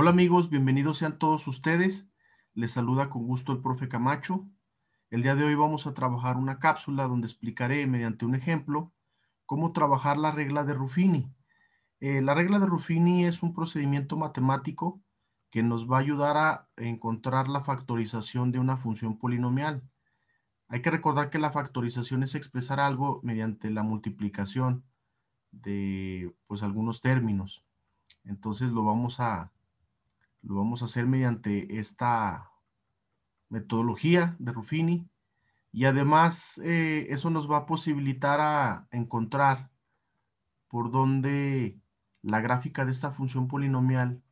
Hola amigos, bienvenidos sean todos ustedes. Les saluda con gusto el profe Camacho. El día de hoy vamos a trabajar una cápsula donde explicaré mediante un ejemplo cómo trabajar la regla de Ruffini. Eh, la regla de Ruffini es un procedimiento matemático que nos va a ayudar a encontrar la factorización de una función polinomial. Hay que recordar que la factorización es expresar algo mediante la multiplicación de pues, algunos términos. Entonces lo vamos a, lo vamos a hacer mediante esta metodología de Ruffini. Y además eh, eso nos va a posibilitar a encontrar por dónde la gráfica de esta función polinomial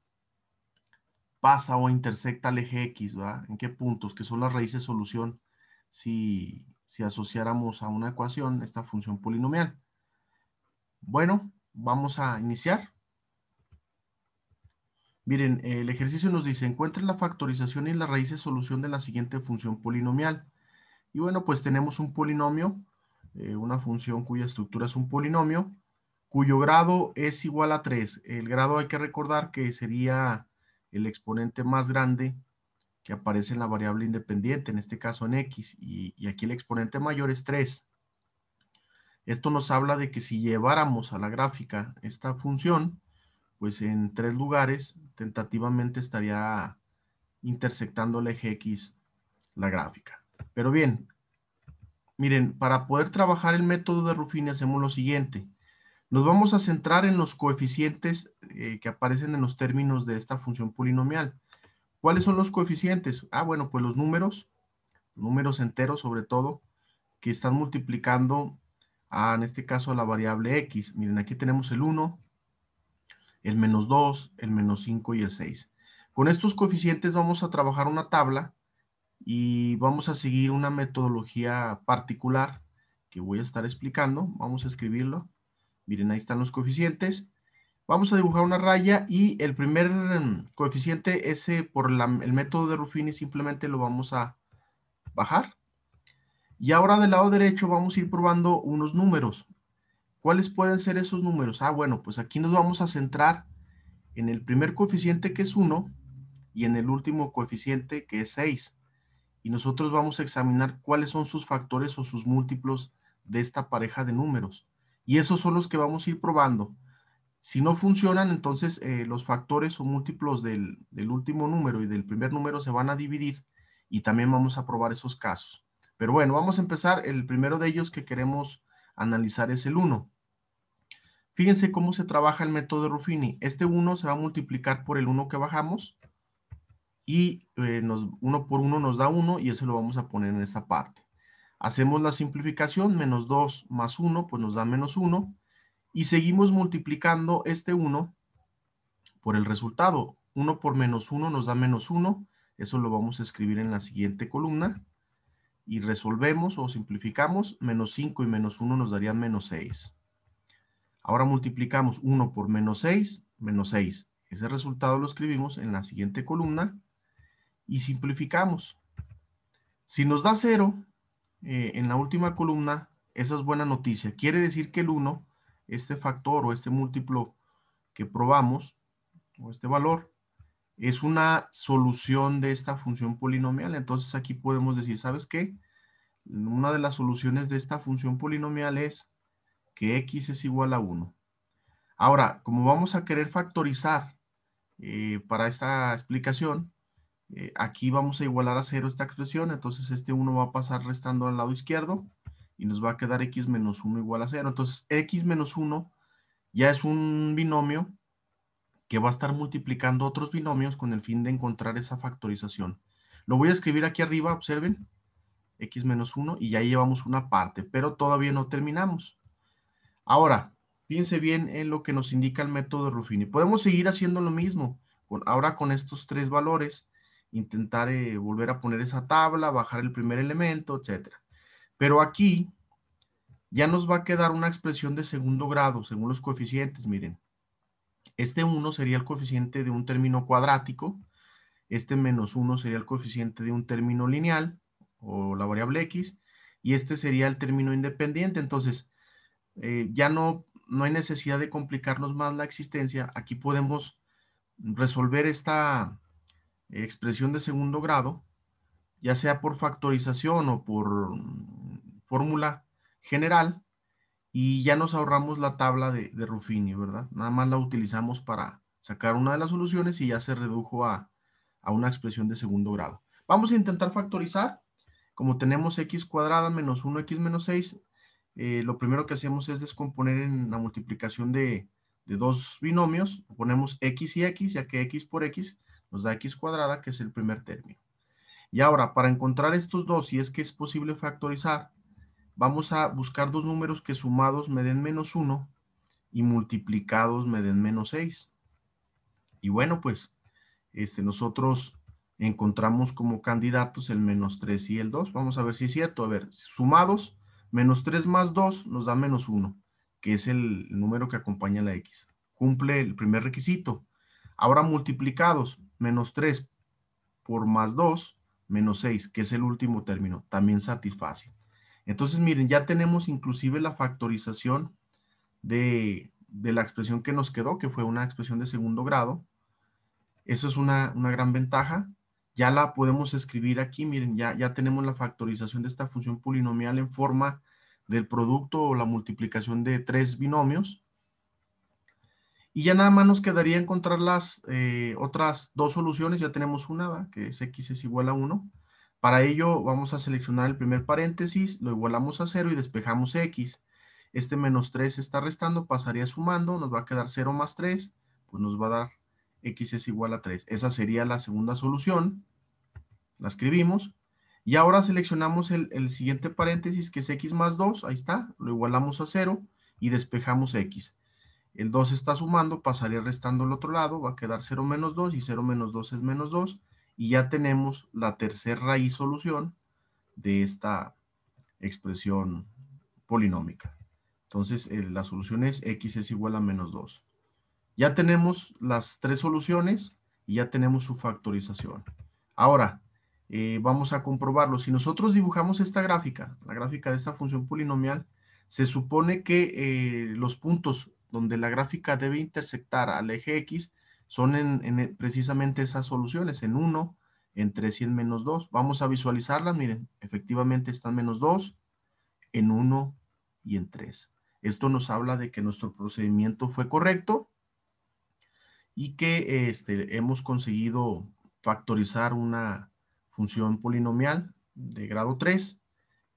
pasa o intersecta el eje X, ¿verdad? ¿En qué puntos? Que son las raíces solución si, si asociáramos a una ecuación esta función polinomial. Bueno, vamos a iniciar. Miren, el ejercicio nos dice, encuentren la factorización y la raíz de solución de la siguiente función polinomial. Y bueno, pues tenemos un polinomio, eh, una función cuya estructura es un polinomio, cuyo grado es igual a 3. El grado hay que recordar que sería el exponente más grande que aparece en la variable independiente, en este caso en x, y, y aquí el exponente mayor es 3. Esto nos habla de que si lleváramos a la gráfica esta función, pues en tres lugares tentativamente estaría intersectando el eje X la gráfica. Pero bien, miren, para poder trabajar el método de Ruffini hacemos lo siguiente. Nos vamos a centrar en los coeficientes eh, que aparecen en los términos de esta función polinomial. ¿Cuáles son los coeficientes? Ah, bueno, pues los números, números enteros sobre todo, que están multiplicando, a, en este caso, a la variable x. Miren, aquí tenemos el 1, el menos 2, el menos 5 y el 6. Con estos coeficientes vamos a trabajar una tabla y vamos a seguir una metodología particular que voy a estar explicando. Vamos a escribirlo. Miren, ahí están los coeficientes. Vamos a dibujar una raya y el primer mm, coeficiente, ese por el método de Ruffini, simplemente lo vamos a bajar. Y ahora del lado derecho vamos a ir probando unos números. ¿Cuáles pueden ser esos números? Ah, bueno, pues aquí nos vamos a centrar en el primer coeficiente que es 1 y en el último coeficiente que es 6. Y nosotros vamos a examinar cuáles son sus factores o sus múltiplos de esta pareja de números. Y esos son los que vamos a ir probando. Si no funcionan, entonces eh, los factores o múltiplos del, del último número y del primer número se van a dividir y también vamos a probar esos casos. Pero bueno, vamos a empezar. El primero de ellos que queremos analizar es el 1. Fíjense cómo se trabaja el método de Ruffini. Este 1 se va a multiplicar por el 1 que bajamos y 1 eh, por 1 nos da 1 y eso lo vamos a poner en esta parte. Hacemos la simplificación, menos 2 más 1, pues nos da menos 1 y seguimos multiplicando este 1 por el resultado. 1 por menos 1 nos da menos 1, eso lo vamos a escribir en la siguiente columna y resolvemos o simplificamos, menos 5 y menos 1 nos darían menos 6. Ahora multiplicamos 1 por menos 6, menos 6. Ese resultado lo escribimos en la siguiente columna y simplificamos. Si nos da 0 eh, en la última columna, esa es buena noticia. Quiere decir que el 1, este factor o este múltiplo que probamos, o este valor, es una solución de esta función polinomial. Entonces aquí podemos decir, ¿sabes qué? Una de las soluciones de esta función polinomial es que x es igual a 1. Ahora, como vamos a querer factorizar eh, para esta explicación, eh, aquí vamos a igualar a 0 esta expresión, entonces este 1 va a pasar restando al lado izquierdo y nos va a quedar x menos 1 igual a 0. Entonces x menos 1 ya es un binomio que va a estar multiplicando otros binomios con el fin de encontrar esa factorización. Lo voy a escribir aquí arriba, observen, x menos 1 y ya llevamos una parte, pero todavía no terminamos. Ahora, piense bien en lo que nos indica el método de Ruffini. Podemos seguir haciendo lo mismo. ahora con estos tres valores, intentar eh, volver a poner esa tabla, bajar el primer elemento, etc. Pero aquí ya nos va a quedar una expresión de segundo grado, según los coeficientes, miren. Este 1 sería el coeficiente de un término cuadrático, este menos 1 sería el coeficiente de un término lineal, o la variable x, y este sería el término independiente. Entonces, eh, ya no, no hay necesidad de complicarnos más la existencia. Aquí podemos resolver esta expresión de segundo grado, ya sea por factorización o por mm, fórmula general, y ya nos ahorramos la tabla de, de Ruffini, ¿verdad? Nada más la utilizamos para sacar una de las soluciones y ya se redujo a, a una expresión de segundo grado. Vamos a intentar factorizar. Como tenemos x cuadrada menos 1x menos 6, eh, lo primero que hacemos es descomponer en la multiplicación de, dos binomios, ponemos x y x, ya que x por x nos da x cuadrada, que es el primer término. Y ahora, para encontrar estos dos, si es que es posible factorizar, vamos a buscar dos números que sumados me den menos 1 y multiplicados me den menos 6. Y bueno, pues este, nosotros encontramos como candidatos el menos 3 y el 2. Vamos a ver si es cierto. A ver, sumados Menos 3 más 2 nos da menos 1, que es el número que acompaña la X. Cumple el primer requisito. Ahora multiplicados, menos 3 por más 2, menos 6, que es el último término, también satisface. Entonces, miren, ya tenemos inclusive la factorización de, la expresión que nos quedó, que fue una expresión de segundo grado. Eso es una, una gran ventaja ya la podemos escribir aquí, miren, ya, ya tenemos la factorización de esta función polinomial en forma del producto o la multiplicación de tres binomios. Y ya nada más nos quedaría encontrar las eh, otras dos soluciones, ya tenemos una, que es x es igual a 1. Para ello vamos a seleccionar el primer paréntesis, lo igualamos a 0 y despejamos x. Este menos 3 está restando, pasaría sumando, nos va a quedar 0 más 3, pues nos va a dar x es igual a 3. Esa sería la segunda solución. La escribimos. Y ahora seleccionamos el, siguiente paréntesis que es x más 2. Ahí está. Lo igualamos a 0 y despejamos x. El 2 está sumando, pasaría restando al otro lado. Va a quedar 0 menos 2 y 0 menos 2 es menos 2. Y ya tenemos la tercera raíz solución de esta expresión polinómica. Entonces, eh, la solución es x es igual a menos 2. Ya tenemos las tres soluciones y ya tenemos su factorización. Ahora, eh, vamos a comprobarlo. Si nosotros dibujamos esta gráfica, la gráfica de esta función polinomial, se supone que eh, los puntos donde la gráfica debe intersectar al eje X son en, precisamente esas soluciones, en 1, en 3 y en menos 2. Vamos a visualizarlas, miren, efectivamente están menos 2, en 1 y en 3. Esto nos habla de que nuestro procedimiento fue correcto y que este, hemos conseguido factorizar una función polinomial de grado 3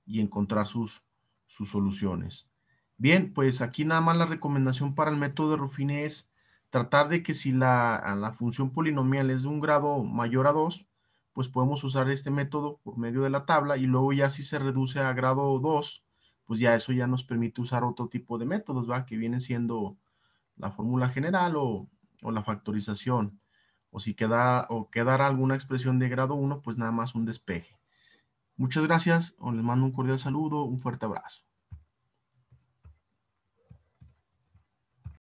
y encontrar sus, sus soluciones. Bien, pues aquí nada más la recomendación para el método de Ruffini es tratar de que si la, función polinomial es de un grado mayor a 2, pues podemos usar este método por medio de la tabla y luego ya si se reduce a grado 2, pues ya eso ya nos permite usar otro tipo de métodos, ¿va? Que viene siendo la fórmula general o o la factorización, o si queda o quedara alguna expresión de grado 1, pues nada más un despeje. Muchas gracias, o les mando un cordial saludo, un fuerte abrazo.